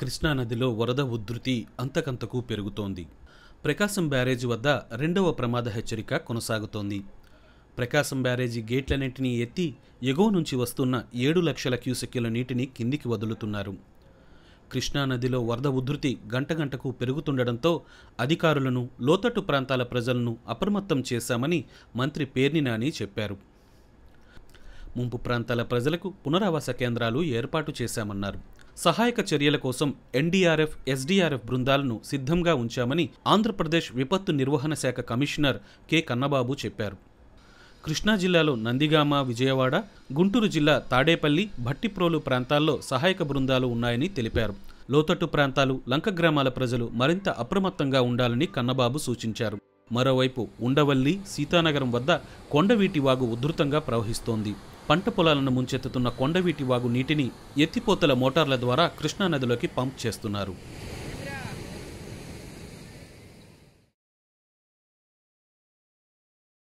కృష్ణానదిలో వరద ఉధృతి అంతకంతకు పెరుగుతోంది ప్రకాశం బ్యారేజీ వద్ద రెండవ ప్రమాద హెచ్చరిక కొనసాగుతోంది ప్రకాశం బ్యారేజీ గేట్లన్నింటినీ ఎత్తి ఎగువ నుంచి వస్తున్న ఏడు లక్షల క్యూసెక్కుల నీటిని కిందికి వదులుతున్నారు కృష్ణానదిలో వరద ఉధృతి గంట గంటకు పెరుగుతుండడంతో అధికారులను లోతట్టు ప్రాంతాల ప్రజలను అప్రమత్తం చేశామని మంత్రి పేర్ని నాని చెప్పారు ముంపు ప్రాంతాల ప్రజలకు పునరావాస కేంద్రాలు ఏర్పాటు చేశామన్నారు సహాయక చర్యల కోసం ఎన్డీఆర్ఎఫ్ ఎస్డీఆర్ఎఫ్ బృందాలను సిద్ధంగా ఉంచామని ఆంధ్రప్రదేశ్ విపత్తు నిర్వహణ శాఖ కమిషనర్ కె కన్నబాబు చెప్పారు కృష్ణా జిల్లాలో నందిగామ విజయవాడ గుంటూరు జిల్లా తాడేపల్లి భట్టిప్రోలు ప్రాంతాల్లో సహాయక బృందాలు ఉన్నాయని తెలిపారు లోతట్టు ప్రాంతాలు లంక గ్రామాల ప్రజలు మరింత అప్రమత్తంగా ఉండాలని కన్నబాబు సూచించారు మరోవైపు ఉండవల్లి సీతానగరం వద్ద కొండవీటి వాగు ఉధృతంగా ప్రవహిస్తోంది పంట పొలాలను ముంచెత్తుతున్న కొండవీటి వాగు నీటిని ఎత్తిపోతల మోటార్ల ద్వారా కృష్ణానదిలోకి పంప్ చేస్తున్నారు